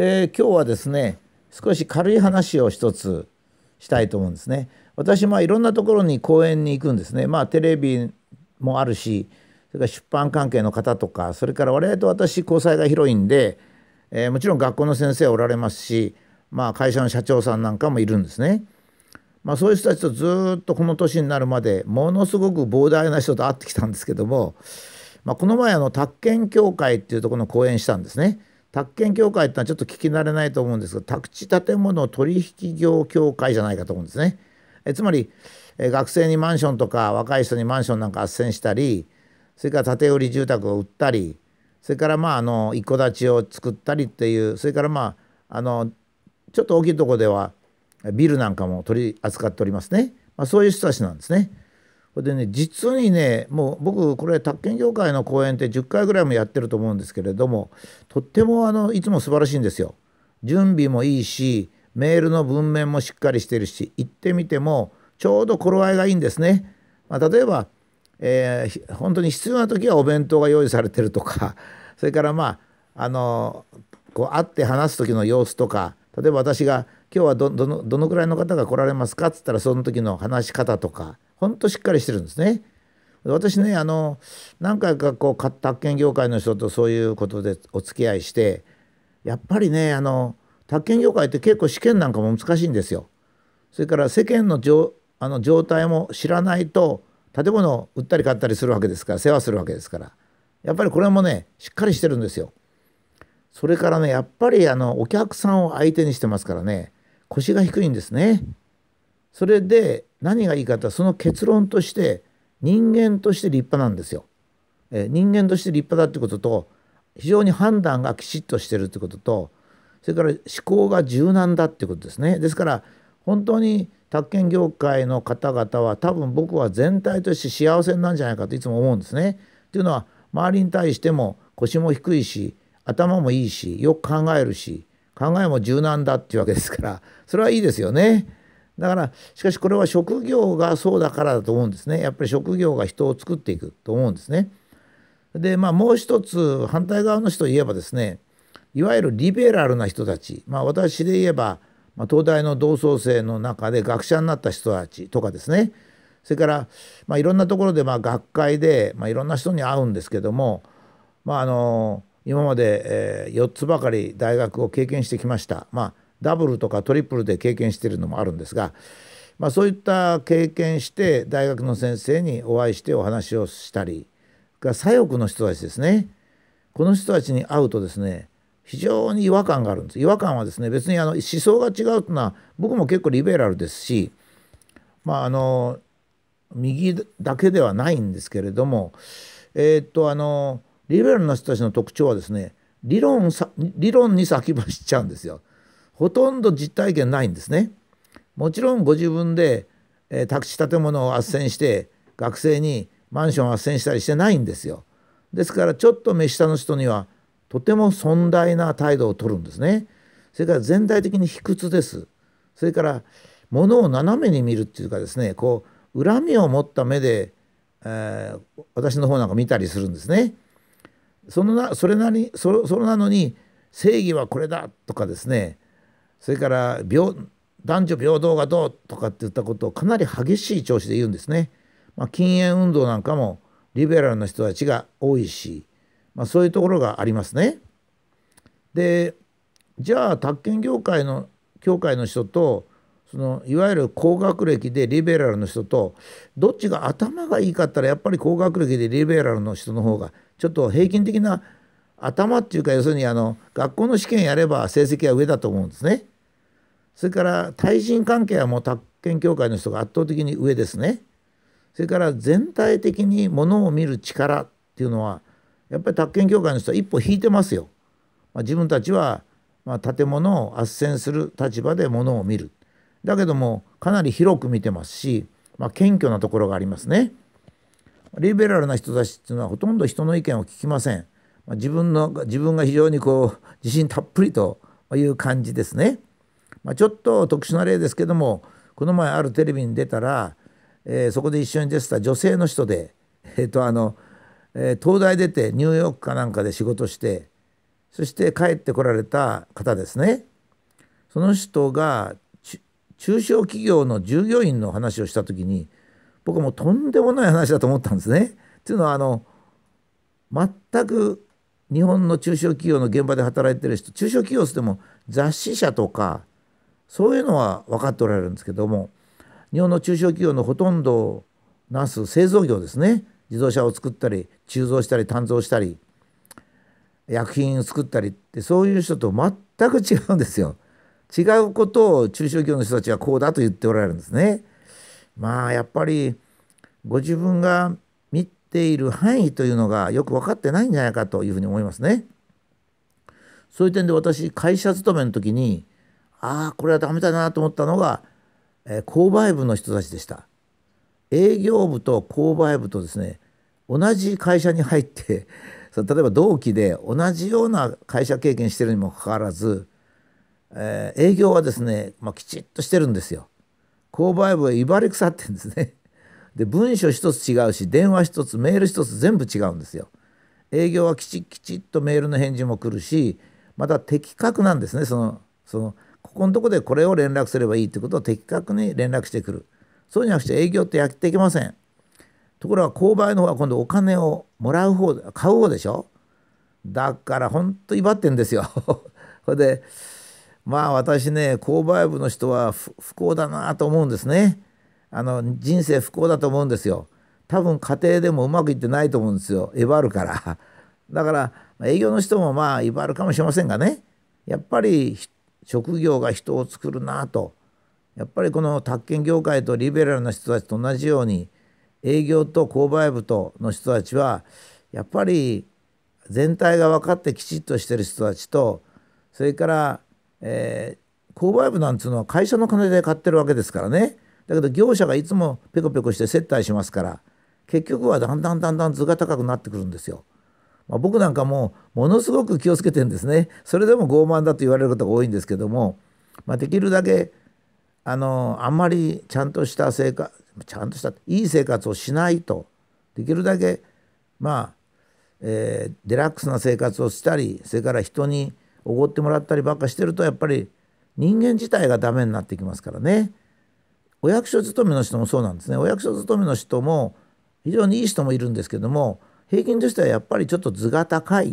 えー、今日はですね少し軽い話を一つしたいと思うんですね。私まあいろんなところに講演に行くんですね。まあテレビもあるしそれから出版関係の方とかそれから我々と私交際が広いんで、えー、もちろん学校の先生おられますし、まあ、会社の社長さんなんかもいるんですね。まあ、そういう人たちとずっとこの年になるまでものすごく膨大な人と会ってきたんですけども、まあ、この前あの宅建協会っていうところの講演したんですね。宅建協会ってのはちょっと聞き慣れないと思うんですが宅地建物取引業協会じゃないかと思うんですね。えつまりえ学生にマンションとか若い人にマンションなんか斡旋したりそれから建て売り住宅を売ったりそれからまああの一戸建ちを作ったりっていうそれからまああのちょっと大きいとこではビルなんかも取り扱っておりますね、まあ、そういう人たちなんですね。これでね実にねもう僕これ宅建業界の講演って10回ぐらいもやってると思うんですけれどもとってもあのいつも素晴らしいんですよ。準備もいいしメールの文面もしっかりしてるし行ってみてもちょうど頃合いがいいんですね。まあ、例えば、えー、本当に必要な時はお弁当が用意されてるとか それからまああのこう会って話す時の様子とか例えば私が「今日はどのどのくらいの方が来られますか?」っつったらその時の話し方とかほんとしっかりしてるんですね。私ねあの何回かこう宅建業界の人とそういうことでお付き合いしてやっぱりねあの宅建業界って結構試験なんかも難しいんですよ。それから世間のあの状態も知らないと建物を売ったり買ったりするわけですから世話するわけですからやっぱりこれもねしっかりしてるんですよ。それからねやっぱりあのお客さんを相手にしてますからね腰が低いんですね。それで何がいいかとその結論として人間として立派なんですよ。え人間として立派だってことと非常に判断がきちっとしてるということとそれから思考が柔軟だってことですね。ですから本当に宅建業界の方々は多分僕は全体として幸せなんじゃないかといつも思うんですね。というのは周りに対しても腰も低いし頭もいいしよく考えるし考えも柔軟だっていうわけですからそれはいいですよね。だからしかしこれは職業がそうだからだと思うんですねやっぱり職業が人を作っていくと思うんですね。でまあもう一つ反対側の人を言えばですねいわゆるリベラルな人たち、まあ、私で言えば、ま東大の同窓生の中で学者になった人たちとかですねそれから、まあ、いろんなところで、まあ、学会で、まあ、いろんな人に会うんですけども、まあ、あの今まで、えー、4つばかり大学を経験してきました。まあダブルとかトリプルで経験しているのもあるんですが、まあ、そういった経験して大学の先生にお会いしてお話をしたりが左翼の人たちですねこの人たちに会うとですね非常に違和感があるんです違和感はですね別にあの思想が違うというのは僕も結構リベラルですしまああの右だけではないんですけれどもえー、っとあのリベラルな人たちの特徴はですね理論理論に先走っちゃうんですよ。ほとんど実体験ないんですね。もちろんご自分で、えー、宅地建物を斡旋して学生にマンションを斡旋したりしてないんですよ。ですからちょっと目下の人にはとても尊大な態度をとるんですね。それから全体的に卑屈です。それから物を斜めに見るっていうかですねこう恨みを持った目で、えー、私の方なんか見たりするんですね。そのなそれなりそれなのに正義はこれだとかですねそれから男女平等がどうとかって言ったことをかなり激しい調子で言うんですね。まあ、禁煙運動なんかもリベラルな人たちが多いし、まあ、そういうところがありますね。でじゃあ宅建業界の協会の人とそのいわゆる高学歴でリベラルの人とどっちが頭がいいかったらやっぱり高学歴でリベラルの人の方がちょっと平均的な頭っていうか要するにあの学校の試験やれば成績は上だと思うんですね。それから対人関係はもう宅建協会の人が圧倒的に上ですね。それから全体的にものを見る力っていうのはやっぱり宅建協会の人は一歩引いてますよ。まあ、自分たちはまあ、建物を斡旋する立場でものを見る。だけどもかなり広く見てますし、まあ、謙虚なところがありますね。リベラルな人たちっていうのはほとんど人の意見を聞きません。まあ、自分の自分が非常にこう自信たっぷりという感じですね。まあ、ちょっと特殊な例ですけどもこの前あるテレビに出たら、えー、そこで一緒に出てた女性の人で、えーとあのえー、東大出てニューヨークかなんかで仕事してそして帰ってこられた方ですね。その人が中小企業の従業員の話をした時に僕はもうとんでもない話だと思ったんですね。というのはあの全く日本の中小企業の現場で働いてる人中小企業っつっても雑誌社とかそういうのは分かっておられるんですけども日本の中小企業のほとんどなす製造業ですね自動車を作ったり鋳造したり鍛造したり薬品を作ったりってそういう人と全く違うんですよ。違うことを中小企業の人たちはこうだと言っておられるんですね。まあやっぱりご自分が見ている範囲というのがよく分かってないんじゃないかというふうに思いますね。そういう点で私会社勤めの時にああこれはダメだなと思ったのが、えー、購買部の人たちでした営業部と購買部とですね同じ会社に入って そ例えば同期で同じような会社経験してるにもかかわらず、えー、営業はですね、まあ、きちっとしてるんですよ。購買部は威張り腐ってんですね。で文書一つ違うし電話一つメール一つ全部違うんですよ。営業はきちきちっとメールの返事も来るしまた的確なんですねそのそのここのとこでこれを連絡すればいいということを的確に連絡してくるそうじゃなくて営業ってやっていけませんところが購買の方は今度お金をもらう方買う方でしょだから本当威張ってんですよそれ でまあ私ね購買部の人は不幸だなと思うんですねあの人生不幸だと思うんですよ多分家庭でもうまくいってないと思うんですよ威張るからだから営業の人もまあ威張るかもしれませんがねやっぱり職業が人を作るなとやっぱりこの宅建業界とリベラルな人たちと同じように営業と購買部との人たちはやっぱり全体が分かってきちっとしてる人たちとそれから、えー、購買部なんつうのは会社の金で買ってるわけですからねだけど業者がいつもペコペコして接待しますから結局はだんだんだんだん図が高くなってくるんですよ。まあ、僕なんかもものすごく気をつけてんですねそれでも傲慢だと言われることが多いんですけども、まあ、できるだけあのあんまりちゃんとした生活ちゃんとしたいい生活をしないとできるだけまあ、えー、デラックスな生活をしたりそれから人におごってもらったりばっかしてるとやっぱり人間自体がダメになってきますからねお役所勤めの人もそうなんですねお役所勤めの人も非常にいい人もいるんですけども平均としてはやっぱりちょっと図が高いっ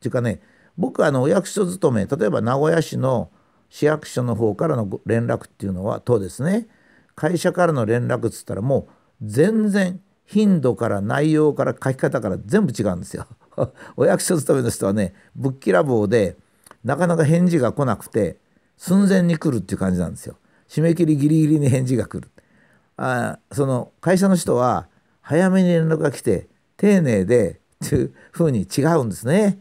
ていうかね僕あのお役所勤め例えば名古屋市の市役所の方からの連絡っていうのはとですね会社からの連絡っつったらもう全然頻度から内容から書き方から全部違うんですよ。お役所勤めの人はねぶっきらぼうでなかなか返事が来なくて寸前に来るっていう感じなんですよ。締め切りギリギリに返事が来る。あその会社の人は早めに連絡が来て丁寧でというふうに違うんですね。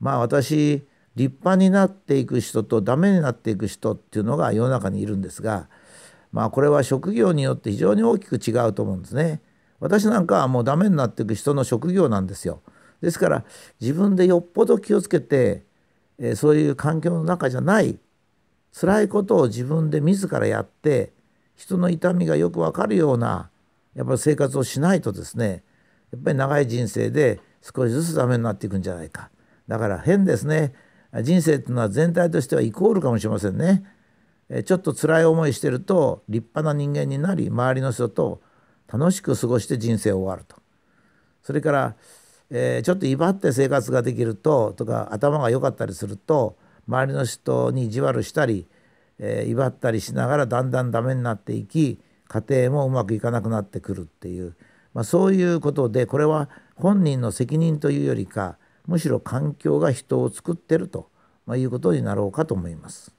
まあ私立派になっていく人とダメになっていく人っていうのが世の中にいるんですがまあこれは職業によって非常に大きく違うと思うんですね。私なんかはもうダメになっていく人の職業なんですよ。ですから自分でよっぽど気をつけて、えそういう環境の中じゃない辛いことを自分で自らやって人の痛みがよくわかるようなやっぱり生活をしないとですねやっぱり長い人生で少しずつダメになっていくんじゃないかだから変ですね人生っていうのは全体としてはイコールかもしれませんねちょっと辛い思いしてると立派な人間になり周りの人と楽しく過ごして人生を終わるとそれから、えちょっと威張って生活ができるととか頭が良かったりすると周りの人に意地悪したり、え威張ったりしながらだんだんダメになっていき家庭もうまくいかなくなってくるっていうまあ、そういうことでこれは本人の責任というよりかむしろ環境が人を作ってると、まいうことになろうかと思います。